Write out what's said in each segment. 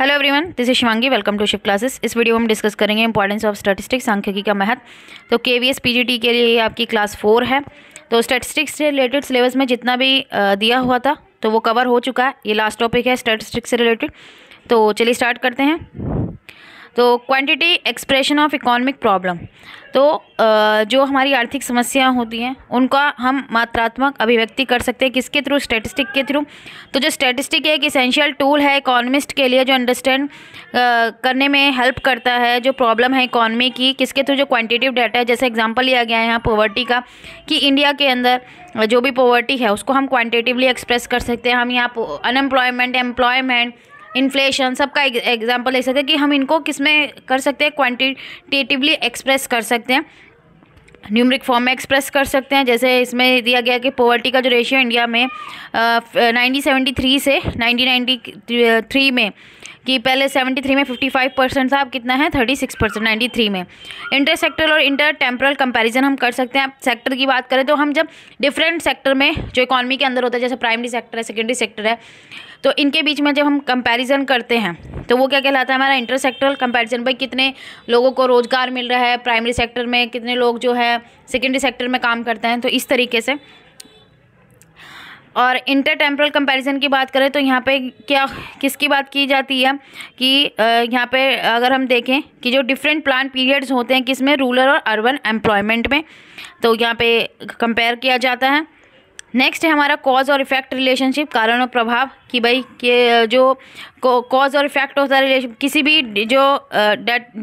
hello everyone this is Shivangi welcome to ship classes इस वीडियो में हम डिस्कस करेंगे इंपॉर्टेंस ऑफ स्टैटिस्टिक्स सांख्यिकी का महत्व तो K V S P G T के लिए आपकी क्लास फोर है तो स्टैटिस्टिक्स से रिलेटेड सिलेबस में जितना भी दिया हुआ था तो वो कवर हो चुका है ये लास्ट टॉपिक है स्टैटिस्टिक्स से रिलेटेड तो चलिए स्टार्ट करते हैं तो quantity expression of economic problem तो जो हमारी आर्थिक समस्याएं होती हैं उनका हम मात्रात्मक अभिव्यक्ति कर सकते हैं किसके थ्रू स्टैटिस्टिक के थ्रू तो जो स्टैटिस्टिक एक इसेंशियल टूल है इकोनॉमिस्ट के लिए जो अंडरस्टैंड करने में हेल्प करता है जो प्रॉब्लम है इकॉनमी की किसके थ्रू जो क्वान्टिटिव डाटा है जैसे एग्जाम्पल लिया गया है यहाँ पोवर्टी का कि इंडिया के अंदर जो भी पोवर्टी है उसको हम क्वान्टिटिवली एक्सप्रेस कर सकते हैं हम यहाँ अनएम्प्लॉयमेंट एम्प्लॉयमेंट इन्फ्लेशन सबका एग्जाम्पल ले सकते हैं कि हम इनको किस में कर सकते हैं क्वान्टिटेटिवली एक्सप्रेस कर सकते हैं न्यूमरिक फॉर्म में एक्सप्रेस कर सकते हैं जैसे इसमें दिया गया कि पॉवर्टी का जो रेशियो इंडिया में नाइनटीन सेवेंटी थ्री से नाइनटीन नाइन्टी थ्री में कि पहले 73 में 55 परसेंट था अब कितना है 36 परसेंट नाइन्टी में इंटर सेक्टर और इंटर टेम्परल कंपेरिजन हम कर सकते हैं सेक्टर की बात करें तो हम जब डिफरेंट सेक्टर में जो इकॉनमी के अंदर होता है जैसे प्राइमरी सेक्टर है सेकेंडरी सेक्टर है तो इनके बीच में जब हम कंपैरिजन करते हैं तो वो क्या कहलाता है हमारा इंटर सेक्टरल कंपेरिजन भाई कितने लोगों को रोज़गार मिल रहा है प्राइमरी सेक्टर में कितने लोग जो है सेकेंडरी सेक्टर में काम करते हैं तो इस तरीके से और इंटर टेम्परल कंपैरिजन की बात करें तो यहाँ पे क्या किसकी बात की जाती है कि यहाँ पे अगर हम देखें कि जो डिफरेंट प्लान पीरियड्स होते हैं किसमें रूरल और अर्बन एम्प्लॉयमेंट में तो यहाँ पे कंपेयर किया जाता है नेक्स्ट है हमारा कॉज और इफेक्ट रिलेशनशिप कारण और प्रभाव कि भाई के जो कॉज और इफेक्ट होता है रिलेशन किसी भी जो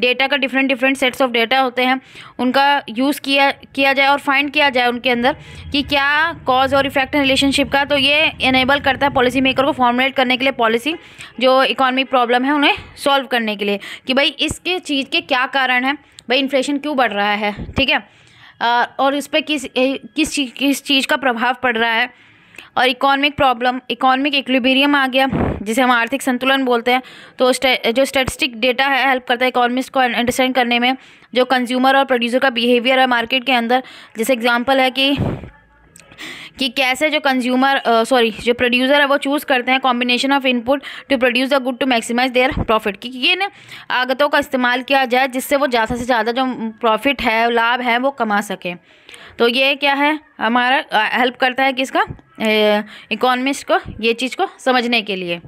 डेटा का different different sets of data होते हैं उनका यूज़ किया किया जाए और फाइंड किया जाए उनके अंदर कि क्या कॉज और इफेक्ट रिलेशनशिप का तो ये इनेबल करता है पॉलिसी मेकर को फॉर्मुलेट करने के लिए पॉलिसी जो इकोनॉमिक प्रॉब्लम है उन्हें सॉल्व करने के लिए कि भाई इसके चीज़ के क्या कारण है भाई इन्फ्लेशन क्यों बढ़ रहा है ठीक है और इस पर किस किस चीज़ किस चीज़ का प्रभाव पड़ रहा है और इकोनॉमिक प्रॉब्लम इकोनॉमिक इक्विबेरियम आ गया जिसे हम आर्थिक संतुलन बोलते हैं तो जो स्टेटिस्टिक डेटा है हेल्प करता है इकोनॉमिस्ट को अंडरस्टैंड करने में जो कंज्यूमर और प्रोड्यूसर का बिहेवियर है मार्केट के अंदर जैसे एग्जांपल है कि कि कैसे जो कंज्यूमर सॉरी जो प्रोड्यूसर है वो चूज़ करते हैं combination of input to produce the good to maximise their profit कि इन आगतों का इस्तेमाल किया जाए जिससे वो ज़्यादा से ज़्यादा जो प्रॉफिट है लाभ है वो कमा सकें तो ये क्या है हमारा हेल्प करता है किसका इकोनॉमिस्ट को ये चीज़ को समझने के लिए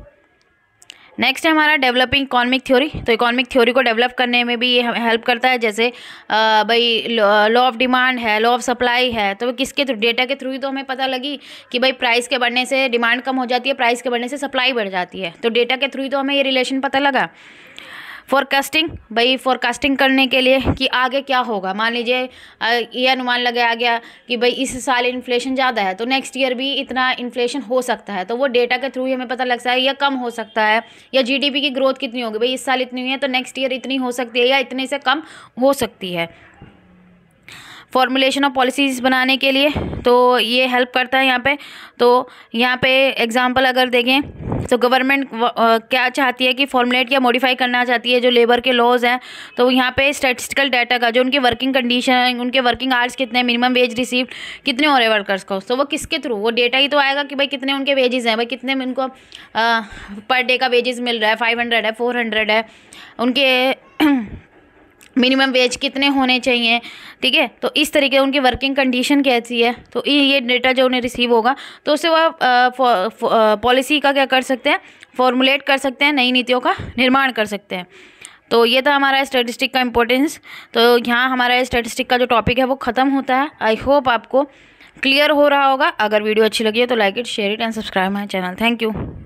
नेक्स्ट है हमारा डेवलपिंग इकॉनमिक थ्योरी तो इकॉनमिक थ्योरी को डेवलप करने में भी ये हेल्प करता है जैसे भाई लॉ ऑफ डिमांड है लॉ ऑफ सप्लाई है तो किसके थ्रू डेटा के थ्रू ही तो हमें पता लगी कि भाई प्राइस के बढ़ने से डिमांड कम हो जाती है प्राइस के बढ़ने से सप्लाई बढ़ जाती है तो डेटा के थ्रू ही तो हमें ये रिलेशन पता लगा फॉरकास्टिंग भाई फॉरकास्टिंग करने के लिए कि आगे क्या होगा मान लीजिए ये अनुमान लगाया गया कि भाई इस साल इन्फ्लेशन ज़्यादा है तो नेक्स्ट ईयर भी इतना इन्फ्लेशन हो सकता है तो वो डेटा के थ्रू ही हमें पता लगता है या कम हो सकता है या जी की ग्रोथ कितनी होगी भाई इस साल इतनी हुई है तो नेक्स्ट ईयर इतनी हो सकती है या इतने से कम हो सकती है फॉर्मुलेशन ऑफ पॉलिसीज़ बनाने के लिए तो ये हेल्प करता है यहाँ पे तो यहाँ पे एग्ज़ाम्पल अगर देखें सो तो गवर्नमेंट क्या चाहती है कि फॉर्मुलेट या मॉडिफाई करना चाहती है जो लेबर के लॉज हैं तो यहाँ पे स्टेटिस्टिकल डाटा का जो उनकी वर्किंग कंडीशन उनके वर्किंग आवर्स कितने मिनिमम वेज रिसीव कितने हो रहे वर्कर्स को सो तो so, वो किसके थ्रू वो डेटा ही तो आएगा कि भाई कितने उनके वेजेस हैं भाई कितने उनको पर डे का वेजेस मिल रहा है फाइव हंड्रेड है फोर हंड्रेड है उनके मिनिमम वेज कितने होने चाहिए ठीक है तो इस तरीके उनकी वर्किंग कंडीशन कैसी है तो ये डेटा जो उन्हें रिसीव होगा तो उससे वह पॉलिसी का क्या कर सकते हैं फॉर्मुलेट कर सकते हैं नई नीतियों का निर्माण कर सकते हैं तो ये था हमारा स्टैटिस्टिक का इम्पोर्टेंस तो यहाँ हमारा स्टैटिस्टिक का जो टॉपिक है वो ख़त्म होता है आई होप आपको क्लियर हो रहा होगा अगर वीडियो अच्छी लगी है तो like it share it and subscribe my channel thank you